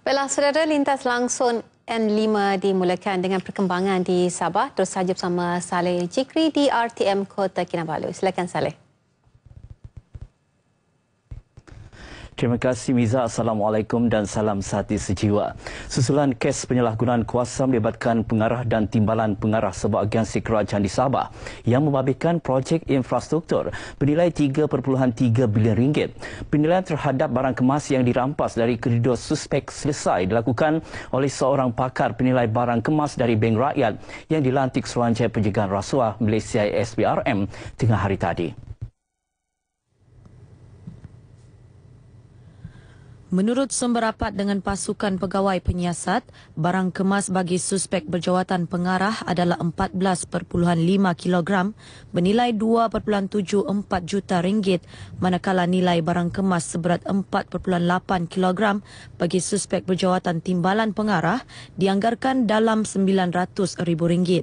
Baiklah, saudara lintas langsung N5 dimulakan dengan perkembangan di Sabah. Terus saja bersama Saleh Jikri di RTM Kota Kinabalu. Silakan Saleh. Terima kasih Miza. Assalamualaikum dan salam sehati sejiwa. Susulan kes penyalahgunaan kuasa melibatkan pengarah dan timbalan pengarah sebuah agensi kerajaan di Sabah yang membabitkan projek infrastruktur bernilai 3.3 bilion ringgit. Penilaian terhadap barang kemas yang dirampas dari kredo suspek selesai dilakukan oleh seorang pakar penilai barang kemas dari Bank Rakyat yang dilantik Suruhanjaya Penjagaan Rasuah Malaysia SBRM tengah hari tadi. Menurut sumber rapat dengan pasukan pegawai penyiasat, barang kemas bagi suspek berjawatan pengarah adalah 14.5 kilogram bernilai 2.74 juta ringgit, manakala nilai barang kemas seberat 4.8 kilogram bagi suspek berjawatan timbalan pengarah dianggarkan dalam 900 ribu ringgit.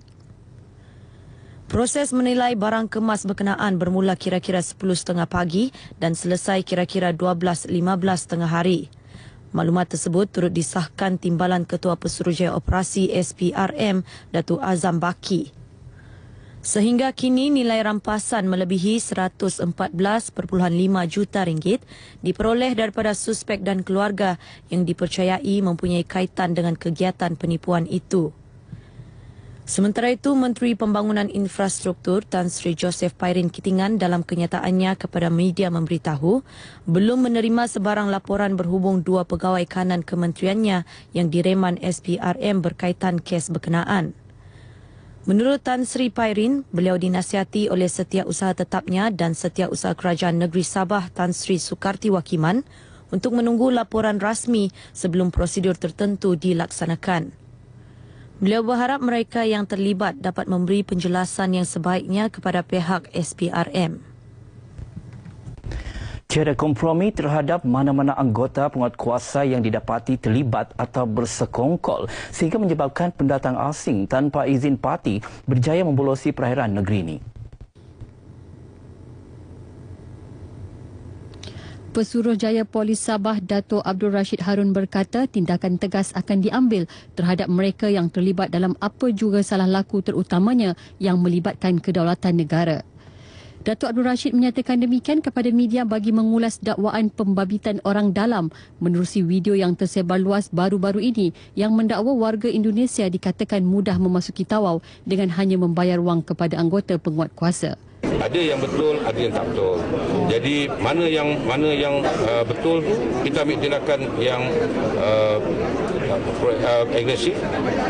Proses menilai barang kemas berkenaan bermula kira-kira 10.30 pagi dan selesai kira-kira 12.15 tengah hari. Maklumat tersebut turut disahkan timbalan Ketua Pesuruhjaya Operasi SPRM, Datu Azam Baki. Sehingga kini nilai rampasan melebihi 114.5 juta ringgit diperoleh daripada suspek dan keluarga yang dipercayai mempunyai kaitan dengan kegiatan penipuan itu. Sementara itu, Menteri Pembangunan Infrastruktur Tan Sri Joseph Pairin Kitingan dalam kenyataannya kepada media memberitahu belum menerima sebarang laporan berhubung dua pegawai kanan kementeriannya yang direman SPRM berkaitan kes berkenaan. Menurut Tan Sri Pairin, beliau dinasihati oleh setiausaha tetapnya dan setiausaha kerajaan negeri Sabah Tan Sri Sukarti Wakiman untuk menunggu laporan rasmi sebelum prosedur tertentu dilaksanakan. Beliau berharap mereka yang terlibat dapat memberi penjelasan yang sebaiknya kepada pihak SPRM. Tiada kompromi terhadap mana-mana anggota penguat kuasa yang didapati terlibat atau bersekongkol sehingga menyebabkan pendatang asing tanpa izin parti berjaya membolosi perairan negeri ini. Pesuruh Jaya Polis Sabah Dato Abdul Rashid Harun berkata tindakan tegas akan diambil terhadap mereka yang terlibat dalam apa juga salah laku terutamanya yang melibatkan kedaulatan negara. Dato Abdul Rashid menyatakan demikian kepada media bagi mengulas dakwaan pembabitan orang dalam menerusi video yang tersebar luas baru-baru ini yang mendakwa warga Indonesia dikatakan mudah memasuki Tawau dengan hanya membayar wang kepada anggota penguat kuasa ada yang betul ada yang tak betul jadi mana yang mana yang uh, betul kita ambil tindakan yang uh, uh agresif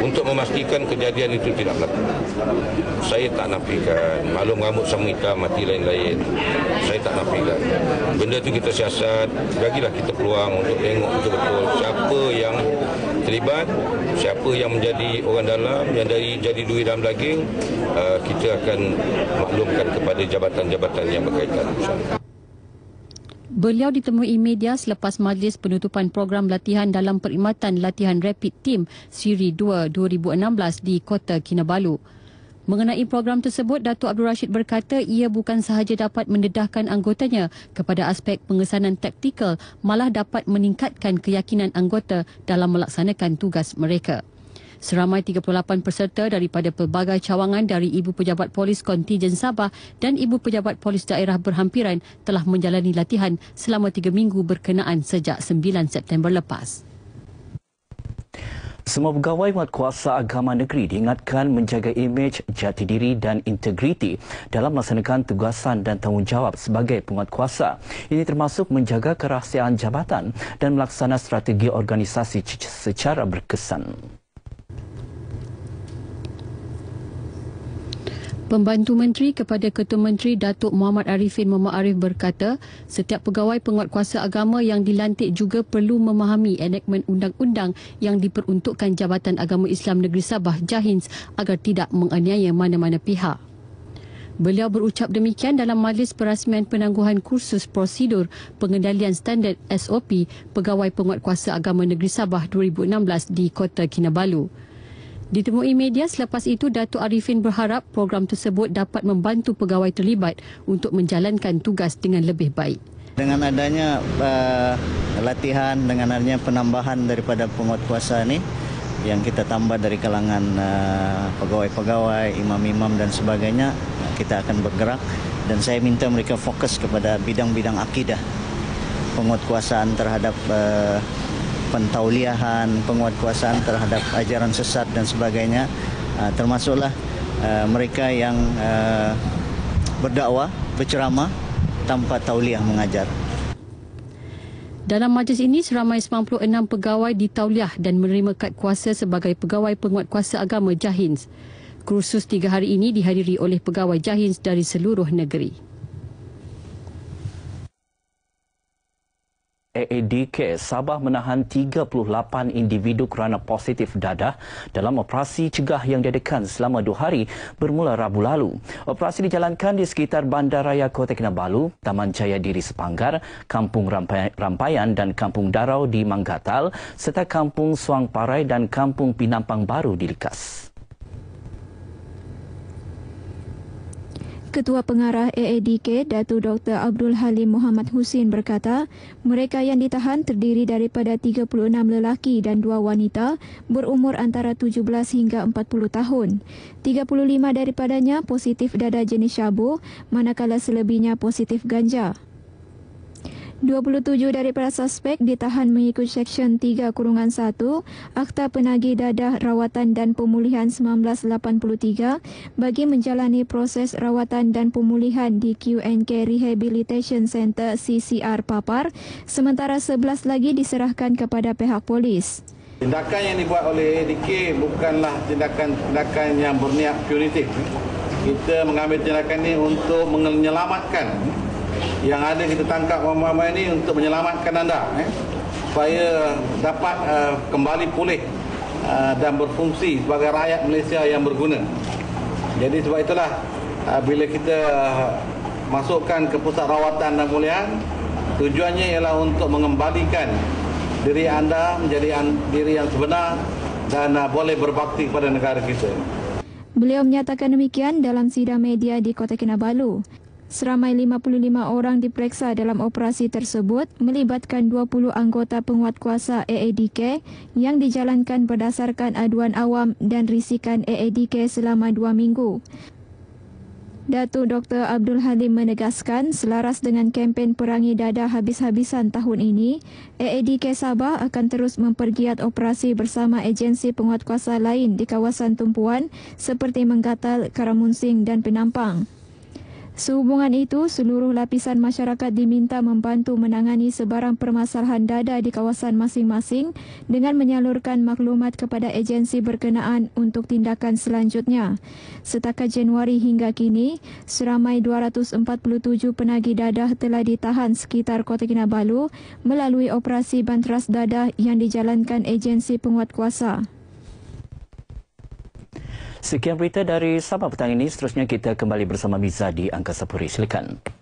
untuk memastikan kejadian itu tidak berlaku saya tak nafikan maklum ngamuk sama hitam mati lain-lain saya tak nafikan benda tu kita siasat bagilah kita peluang untuk tengok betul-betul siapa yang terlibat siapa yang menjadi orang dalam yang dari jadi duit dalam daging uh, kita akan maklumkan kepada jabatan-jabatan yang berkaitan Beliau ditemui media selepas majlis penutupan program latihan dalam perkhidmatan latihan rapid team Siri 2 2016 di Kota Kinabalu Mengenai program tersebut, Datuk Abdul Rashid berkata ia bukan sahaja dapat mendedahkan anggotanya kepada aspek pengesanan taktikal, malah dapat meningkatkan keyakinan anggota dalam melaksanakan tugas mereka. Seramai 38 peserta daripada pelbagai cawangan dari Ibu Pejabat Polis Kontijen Sabah dan Ibu Pejabat Polis Daerah Berhampiran telah menjalani latihan selama 3 minggu berkenaan sejak 9 September lepas. Semua pegawai kuasa agama negeri diingatkan menjaga imej jati diri dan integriti dalam melaksanakan tugasan dan tanggungjawab sebagai kuasa. Ini termasuk menjaga kerahsiaan jabatan dan melaksana strategi organisasi secara berkesan. Pembantu Menteri kepada Ketua Menteri Datuk Muhammad Arifin Muhammad Arif berkata, setiap pegawai penguatkuasa agama yang dilantik juga perlu memahami enakmen undang-undang yang diperuntukkan Jabatan Agama Islam Negeri Sabah Jahins agar tidak menganiaya mana-mana pihak. Beliau berucap demikian dalam majlis perasmian penangguhan kursus prosedur pengendalian standard SOP Pegawai Penguatkuasa Agama Negeri Sabah 2016 di Kota Kinabalu. Ditemui media selepas itu, Datuk Arifin berharap program tersebut dapat membantu pegawai terlibat untuk menjalankan tugas dengan lebih baik. Dengan adanya uh, latihan, dengan adanya penambahan daripada penguatkuasa ini, yang kita tambah dari kalangan uh, pegawai-pegawai, imam-imam dan sebagainya, kita akan bergerak dan saya minta mereka fokus kepada bidang-bidang akidah penguatkuasaan terhadap uh, pentauliahan, penguatkuasaan terhadap ajaran sesat dan sebagainya. Uh, termasuklah uh, mereka yang uh, berdakwah, berceramah tanpa tauliah mengajar. Dalam majlis ini, seramai 96 pegawai ditauliah dan menerima kad kuasa sebagai pegawai penguatkuasa agama Jahins. Kursus tiga hari ini dihadiri oleh pegawai Jahins dari seluruh negeri. AADK Sabah menahan 38 individu kerana positif dadah dalam operasi cegah yang diadakan selama dua hari bermula Rabu lalu. Operasi dijalankan di sekitar Bandaraya Kota Kinabalu, Taman Jaya Diri Sepanggar, Kampung Rampayan dan Kampung Darau di Manggatal serta Kampung Suang Parai dan Kampung Pinampang Baru di Likas. Ketua Pengarah AADK Datu Dr. Abdul Halim Muhammad Husin berkata, mereka yang ditahan terdiri daripada 36 lelaki dan 2 wanita berumur antara 17 hingga 40 tahun. 35 daripadanya positif dada jenis syabu, manakala selebihnya positif ganja. 27 daripada suspek ditahan mengikut Seksyen 3 Kurungan 1 Akta Penagih Dadah Rawatan dan Pemulihan 1983 bagi menjalani proses rawatan dan pemulihan di QNK Rehabilitation Center CCR Papar sementara 11 lagi diserahkan kepada pihak polis. Tindakan yang dibuat oleh DK bukanlah tindakan-tindakan yang berniat punitif. Kita mengambil tindakan ini untuk menyelamatkan yang ada kita tangkap ramai-ramai ini untuk menyelamatkan anda eh, supaya dapat uh, kembali pulih uh, dan berfungsi sebagai rakyat Malaysia yang berguna. Jadi sebab itulah uh, bila kita uh, masukkan ke pusat rawatan dan pemulihan tujuannya ialah untuk mengembalikan diri anda menjadi an- diri yang sebenar dan uh, boleh berbakti kepada negara kita. Beliau menyatakan demikian dalam sidang media di Kota Kinabalu. Seramai 55 orang diperiksa dalam operasi tersebut melibatkan 20 anggota penguat kuasa AADK yang dijalankan berdasarkan aduan awam dan risikan AADK selama dua minggu. Datu Dr. Abdul Halim menegaskan selaras dengan kempen perangi dada habis-habisan tahun ini, AADK Sabah akan terus mempergiat operasi bersama agensi penguatkuasa lain di kawasan tumpuan seperti Menggatal, Karamunsing dan Penampang. Sehubungan itu, seluruh lapisan masyarakat diminta membantu menangani sebarang permasalahan dada di kawasan masing-masing dengan menyalurkan maklumat kepada agensi berkenaan untuk tindakan selanjutnya. Setakat Januari hingga kini, seramai 247 penagih dadah telah ditahan sekitar Kota Kinabalu melalui operasi bantras dadah yang dijalankan agensi penguat kuasa. Sekian berita dari Sabah Petang ini. Seterusnya kita kembali bersama Miza di Angkasa Puri. Silakan.